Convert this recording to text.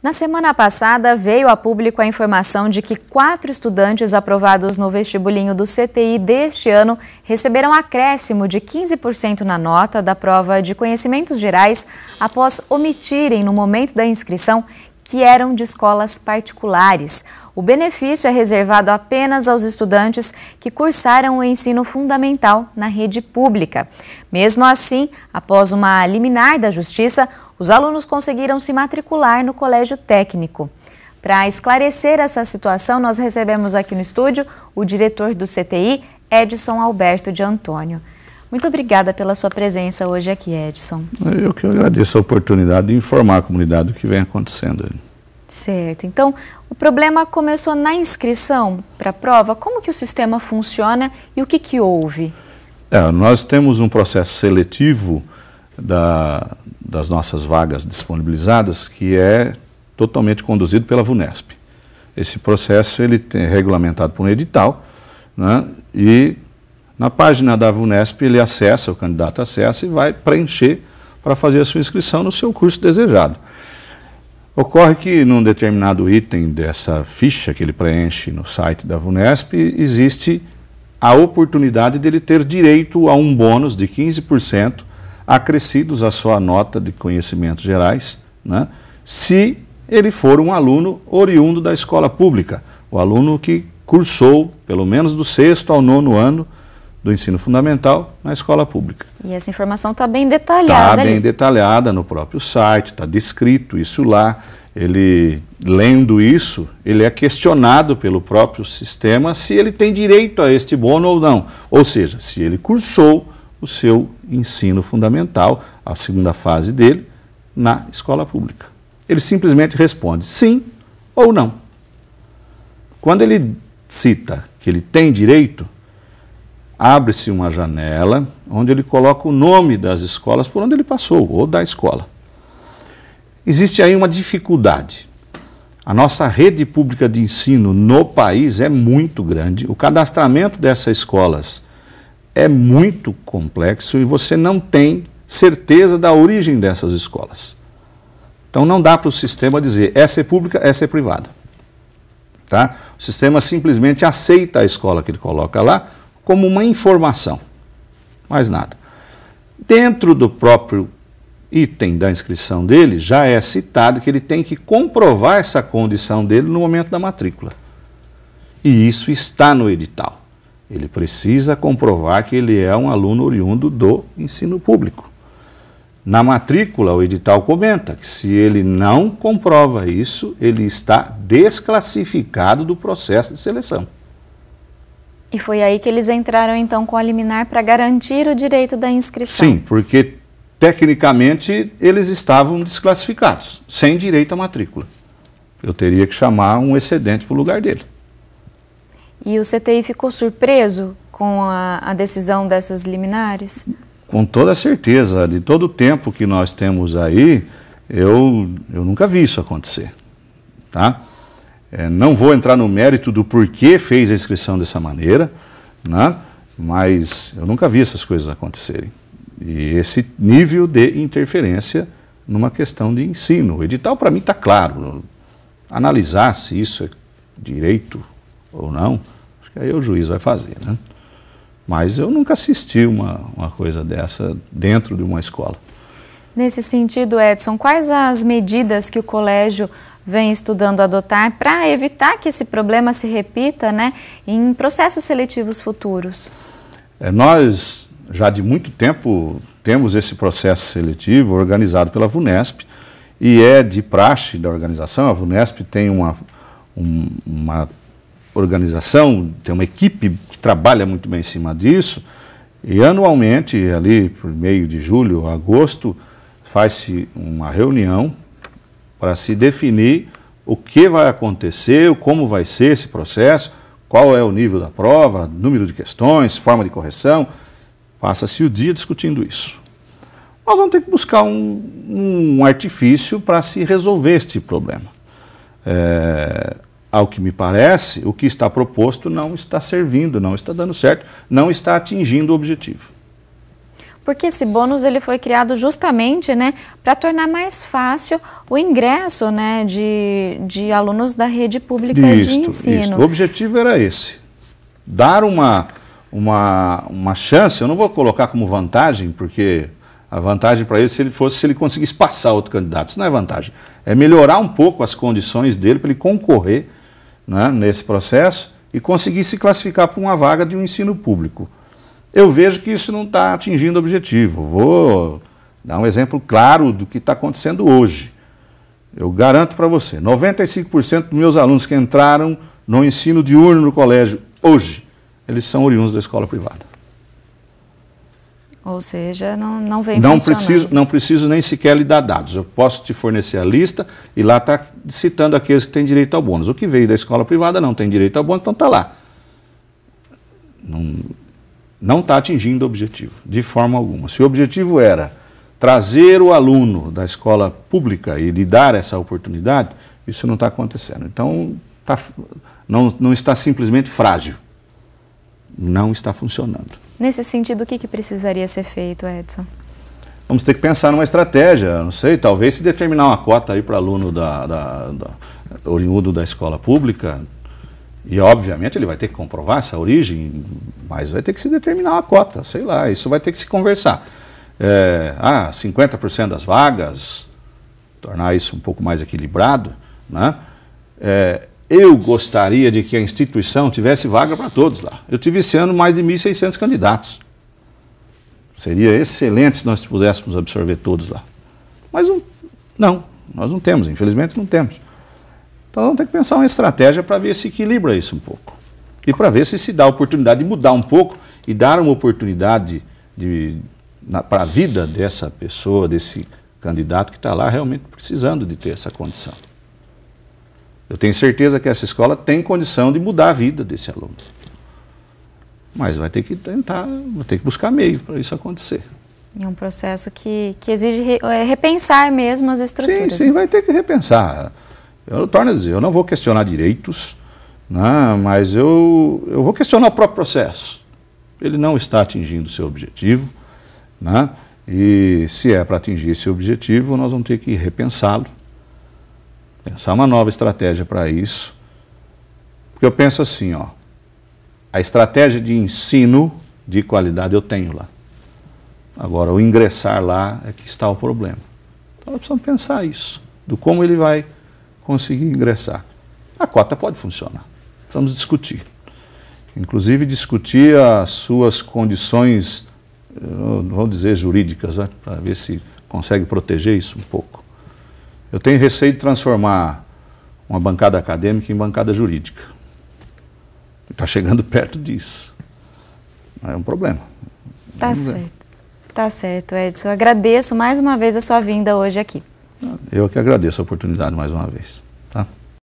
Na semana passada, veio a público a informação de que quatro estudantes aprovados no vestibulinho do CTI deste ano receberam acréscimo de 15% na nota da prova de conhecimentos gerais após omitirem, no momento da inscrição, que eram de escolas particulares. O benefício é reservado apenas aos estudantes que cursaram o ensino fundamental na rede pública. Mesmo assim, após uma liminar da Justiça, os alunos conseguiram se matricular no colégio técnico. Para esclarecer essa situação, nós recebemos aqui no estúdio o diretor do CTI, Edson Alberto de Antônio. Muito obrigada pela sua presença hoje aqui, Edson. Eu que agradeço a oportunidade de informar a comunidade do que vem acontecendo. Certo. Então, o problema começou na inscrição para a prova. Como que o sistema funciona e o que, que houve? É, nós temos um processo seletivo da, das nossas vagas disponibilizadas que é totalmente conduzido pela VUNESP. Esse processo ele é regulamentado por um edital né, e na página da VUNESP ele acessa, o candidato acessa e vai preencher para fazer a sua inscrição no seu curso desejado. Ocorre que num determinado item dessa ficha que ele preenche no site da VUNESP, existe a oportunidade dele ter direito a um bônus de 15% acrescidos à sua nota de conhecimentos gerais, né, se ele for um aluno oriundo da escola pública, o aluno que cursou pelo menos do sexto ao nono ano do ensino fundamental na escola pública. E essa informação está bem detalhada. Está bem detalhada no próprio site, está descrito isso lá. Ele, lendo isso, ele é questionado pelo próprio sistema se ele tem direito a este bono ou não. Ou seja, se ele cursou o seu ensino fundamental, a segunda fase dele, na escola pública. Ele simplesmente responde sim ou não. Quando ele cita que ele tem direito, abre-se uma janela onde ele coloca o nome das escolas por onde ele passou, ou da escola. Existe aí uma dificuldade. A nossa rede pública de ensino no país é muito grande, o cadastramento dessas escolas é muito complexo e você não tem certeza da origem dessas escolas. Então não dá para o sistema dizer essa é pública, essa é privada. Tá? O sistema simplesmente aceita a escola que ele coloca lá, como uma informação. Mais nada. Dentro do próprio item da inscrição dele, já é citado que ele tem que comprovar essa condição dele no momento da matrícula. E isso está no edital. Ele precisa comprovar que ele é um aluno oriundo do ensino público. Na matrícula, o edital comenta que se ele não comprova isso, ele está desclassificado do processo de seleção. E foi aí que eles entraram então com a liminar para garantir o direito da inscrição. Sim, porque tecnicamente eles estavam desclassificados, sem direito à matrícula. Eu teria que chamar um excedente para o lugar dele. E o CTI ficou surpreso com a, a, decisão dessas liminares? Com toda certeza. De todo o tempo que nós temos aí, eu, eu nunca vi isso acontecer. Tá? É, não vou entrar no mérito do porquê fez a inscrição dessa maneira, né? mas eu nunca vi essas coisas acontecerem. E esse nível de interferência numa questão de ensino. O edital, para mim, está claro. Analisar se isso é direito ou não, acho que aí o juiz vai fazer. Né? Mas eu nunca assisti uma, uma coisa dessa dentro de uma escola. Nesse sentido, Edson, quais as medidas que o colégio vem estudando adotar para evitar que esse problema se repita né, em processos seletivos futuros? É, nós, já de muito tempo, temos esse processo seletivo organizado pela VUNESP e é de praxe da organização. A VUNESP tem uma, um, uma organização, tem uma equipe que trabalha muito bem em cima disso. E anualmente, ali por meio de julho, agosto, faz-se uma reunião para se definir o que vai acontecer, como vai ser esse processo, qual é o nível da prova, número de questões, forma de correção. Passa-se o dia discutindo isso. Nós vamos ter que buscar um, um artifício para se resolver este problema. É, ao que me parece, o que está proposto não está servindo, não está dando certo, não está atingindo o objetivo porque esse bônus ele foi criado justamente né, para tornar mais fácil o ingresso né, de, de alunos da rede pública isto, de ensino. Isto. O objetivo era esse, dar uma, uma, uma chance, eu não vou colocar como vantagem, porque a vantagem para ele se ele fosse se ele conseguisse passar outro candidato, isso não é vantagem, é melhorar um pouco as condições dele para ele concorrer né, nesse processo e conseguir se classificar para uma vaga de um ensino público eu vejo que isso não está atingindo o objetivo. Vou dar um exemplo claro do que está acontecendo hoje. Eu garanto para você, 95% dos meus alunos que entraram no ensino diurno no colégio hoje, eles são oriundos da escola privada. Ou seja, não, não vem não preciso Não preciso nem sequer lhe dar dados. Eu posso te fornecer a lista e lá está citando aqueles que têm direito ao bônus. O que veio da escola privada não tem direito ao bônus, então está lá. Não, não está atingindo o objetivo, de forma alguma. Se o objetivo era trazer o aluno da escola pública e lhe dar essa oportunidade, isso não está acontecendo. Então, tá, não, não está simplesmente frágil. Não está funcionando. Nesse sentido, o que, que precisaria ser feito, Edson? Vamos ter que pensar numa estratégia, não sei, talvez se determinar uma cota aí para aluno da, da, da, oriundo da escola pública, e, obviamente, ele vai ter que comprovar essa origem, mas vai ter que se determinar uma cota, sei lá, isso vai ter que se conversar. É, ah, 50% das vagas, tornar isso um pouco mais equilibrado, né? É, eu gostaria de que a instituição tivesse vaga para todos lá. Eu tive esse ano mais de 1.600 candidatos. Seria excelente se nós pudéssemos absorver todos lá. Mas não, nós não temos, infelizmente não temos. Então vamos ter que pensar uma estratégia para ver se equilibra isso um pouco. E para ver se se dá a oportunidade de mudar um pouco e dar uma oportunidade para a vida dessa pessoa, desse candidato que está lá realmente precisando de ter essa condição. Eu tenho certeza que essa escola tem condição de mudar a vida desse aluno. Mas vai ter que tentar, vai ter que buscar meio para isso acontecer. É um processo que, que exige re, é, repensar mesmo as estruturas. Sim, sim, né? vai ter que repensar. Eu torno a dizer, eu não vou questionar direitos, né, mas eu, eu vou questionar o próprio processo. Ele não está atingindo o seu objetivo, né, e se é para atingir esse objetivo, nós vamos ter que repensá-lo, pensar uma nova estratégia para isso. Porque eu penso assim, ó, a estratégia de ensino de qualidade eu tenho lá. Agora, o ingressar lá é que está o problema. Então, nós precisamos pensar isso, do como ele vai conseguir ingressar. A cota pode funcionar. Vamos discutir. Inclusive, discutir as suas condições, eh, vamos dizer, jurídicas, né? para ver se consegue proteger isso um pouco. Eu tenho receio de transformar uma bancada acadêmica em bancada jurídica. Está chegando perto disso. É um problema. está certo. está certo, Edson. agradeço mais uma vez a sua vinda hoje aqui. Eu que agradeço a oportunidade mais uma vez.